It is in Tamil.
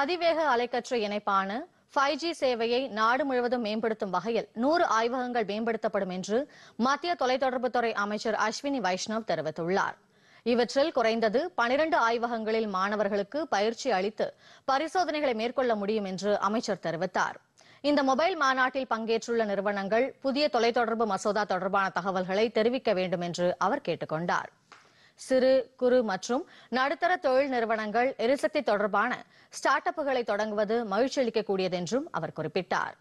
அதிவேக அலைக்கற்று இணைப்பான ஃபைவ் ஜி சேவையை நாடு முழுவதும் மேம்படுத்தும் வகையில் நூறு ஆய்வகங்கள் மேம்படுத்தப்படும் என்று மத்திய தொலைத்தொடர்புத்துறை அமைச்சர் அஸ்வினி வைஷ்ணவ் தெரிவித்துள்ளார் இவற்றில் குறைந்தது பனிரண்டு ஆய்வகங்களில் மாணவர்களுக்கு பயிற்சி அளித்து பரிசோதனைகளை மேற்கொள்ள முடியும் என்று அமைச்சர் தெரிவித்தார் இந்த மொபைல் மாநாட்டில் பங்கேற்றுள்ள நிறுவனங்கள் புதிய தொலைத்தொடர்பு மசோதா தொடர்பான தகவல்களை தெரிவிக்க வேண்டும் என்று அவர் கேட்டுக்கொண்டாா் சிறு குறு மற்றும் நடுத்தர தொழில் நிறுவனங்கள் எரிசக்தி தொடர்பான ஸ்டார்ட் அப்புகளை தொடங்குவது மகிழ்ச்சி அளிக்கக்கூடியது என்றும் அவர் குறிப்பிட்டார்